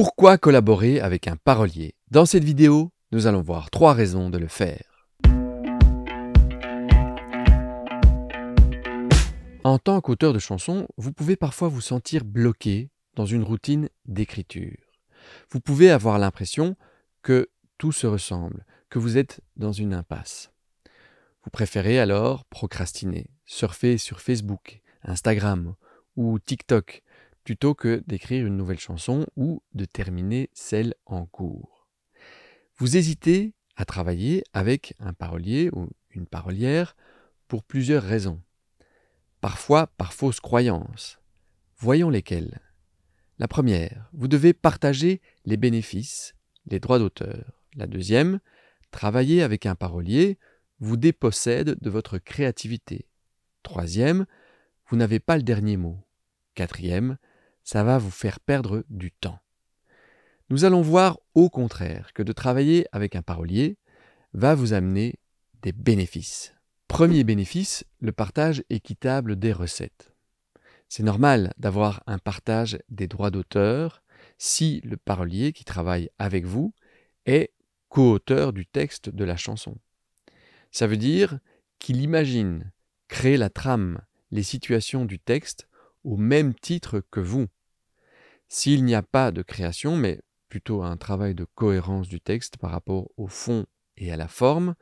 Pourquoi collaborer avec un parolier Dans cette vidéo, nous allons voir trois raisons de le faire. En tant qu'auteur de chansons, vous pouvez parfois vous sentir bloqué dans une routine d'écriture. Vous pouvez avoir l'impression que tout se ressemble, que vous êtes dans une impasse. Vous préférez alors procrastiner, surfer sur Facebook, Instagram ou TikTok plutôt que d'écrire une nouvelle chanson ou de terminer celle en cours. Vous hésitez à travailler avec un parolier ou une parolière pour plusieurs raisons. Parfois par fausse croyance. Voyons lesquelles. La première, vous devez partager les bénéfices, les droits d'auteur. La deuxième, travailler avec un parolier vous dépossède de votre créativité. Troisième, vous n'avez pas le dernier mot. Quatrième, ça va vous faire perdre du temps. Nous allons voir au contraire que de travailler avec un parolier va vous amener des bénéfices. Premier bénéfice, le partage équitable des recettes. C'est normal d'avoir un partage des droits d'auteur si le parolier qui travaille avec vous est co-auteur du texte de la chanson. Ça veut dire qu'il imagine, crée la trame, les situations du texte au même titre que vous. S'il n'y a pas de création, mais plutôt un travail de cohérence du texte par rapport au fond et à la forme,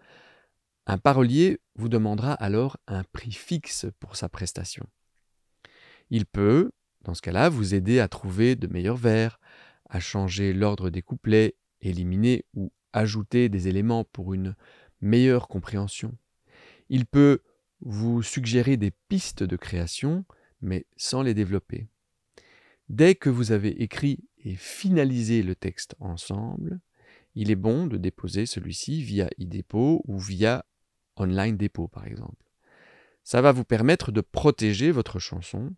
un parolier vous demandera alors un prix fixe pour sa prestation. Il peut, dans ce cas-là, vous aider à trouver de meilleurs vers, à changer l'ordre des couplets, éliminer ou ajouter des éléments pour une meilleure compréhension. Il peut vous suggérer des pistes de création, mais sans les développer. Dès que vous avez écrit et finalisé le texte ensemble, il est bon de déposer celui-ci via eDepot ou via Online dépôt, par exemple. Ça va vous permettre de protéger votre chanson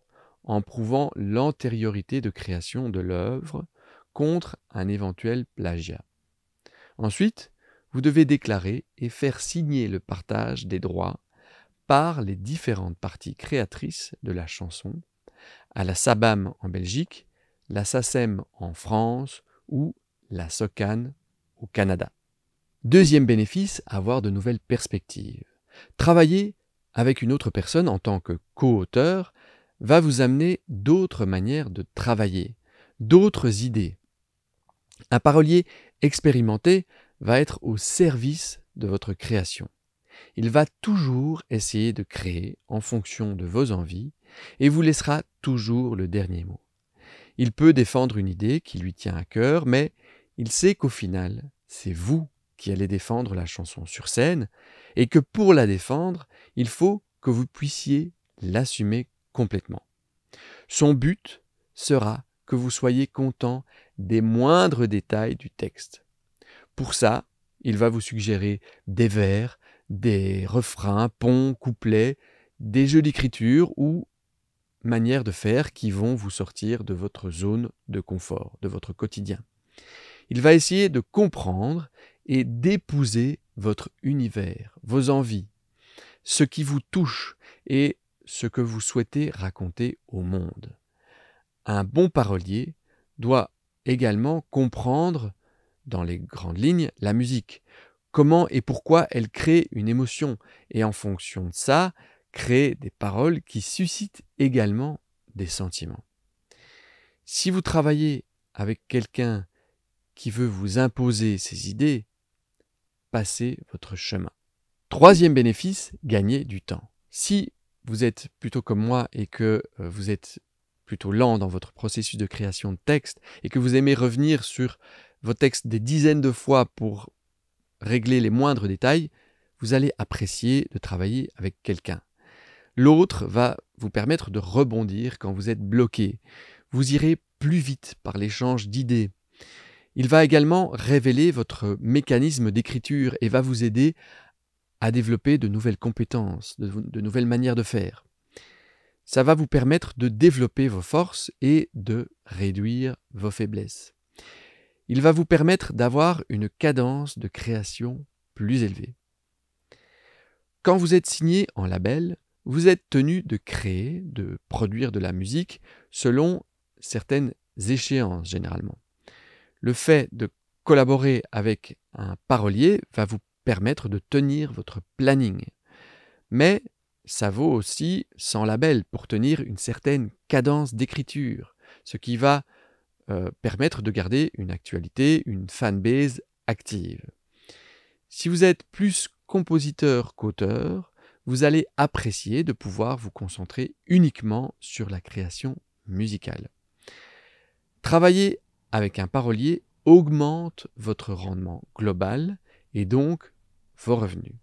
en prouvant l'antériorité de création de l'œuvre contre un éventuel plagiat. Ensuite, vous devez déclarer et faire signer le partage des droits par les différentes parties créatrices de la chanson à la SABAM en Belgique, la SACEM en France ou la SOCAN au Canada. Deuxième bénéfice, avoir de nouvelles perspectives. Travailler avec une autre personne en tant que co-auteur va vous amener d'autres manières de travailler, d'autres idées. Un parolier expérimenté va être au service de votre création. Il va toujours essayer de créer en fonction de vos envies et vous laissera toujours le dernier mot. Il peut défendre une idée qui lui tient à cœur, mais il sait qu'au final, c'est vous qui allez défendre la chanson sur scène, et que pour la défendre, il faut que vous puissiez l'assumer complètement. Son but sera que vous soyez content des moindres détails du texte. Pour ça, il va vous suggérer des vers, des refrains, ponts, couplets, des jeux d'écriture ou manières de faire qui vont vous sortir de votre zone de confort, de votre quotidien. Il va essayer de comprendre et d'épouser votre univers, vos envies, ce qui vous touche et ce que vous souhaitez raconter au monde. Un bon parolier doit également comprendre, dans les grandes lignes, la musique, comment et pourquoi elle crée une émotion, et en fonction de ça, crée des paroles qui suscitent également des sentiments. Si vous travaillez avec quelqu'un qui veut vous imposer ses idées, passez votre chemin. Troisième bénéfice, gagner du temps. Si vous êtes plutôt comme moi et que euh, vous êtes plutôt lent dans votre processus de création de texte et que vous aimez revenir sur vos textes des dizaines de fois pour régler les moindres détails, vous allez apprécier de travailler avec quelqu'un. L'autre va vous permettre de rebondir quand vous êtes bloqué. Vous irez plus vite par l'échange d'idées. Il va également révéler votre mécanisme d'écriture et va vous aider à développer de nouvelles compétences, de, nouvelles manières de faire. Ça va vous permettre de développer vos forces et de réduire vos faiblesses il va vous permettre d'avoir une cadence de création plus élevée. Quand vous êtes signé en label, vous êtes tenu de créer, de produire de la musique selon certaines échéances généralement. Le fait de collaborer avec un parolier va vous permettre de tenir votre planning. Mais ça vaut aussi sans label pour tenir une certaine cadence d'écriture, ce qui va euh, permettre de garder une actualité, une fanbase active. Si vous êtes plus compositeur qu'auteur, vous allez apprécier de pouvoir vous concentrer uniquement sur la création musicale. Travailler avec un parolier augmente votre rendement global et donc vos revenus.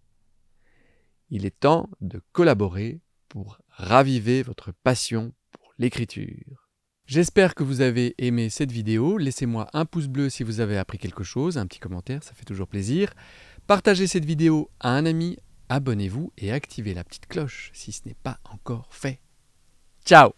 Il est temps de collaborer pour raviver votre passion pour l'écriture. J'espère que vous avez aimé cette vidéo. Laissez-moi un pouce bleu si vous avez appris quelque chose, un petit commentaire, ça fait toujours plaisir. Partagez cette vidéo à un ami, abonnez-vous et activez la petite cloche si ce n'est pas encore fait. Ciao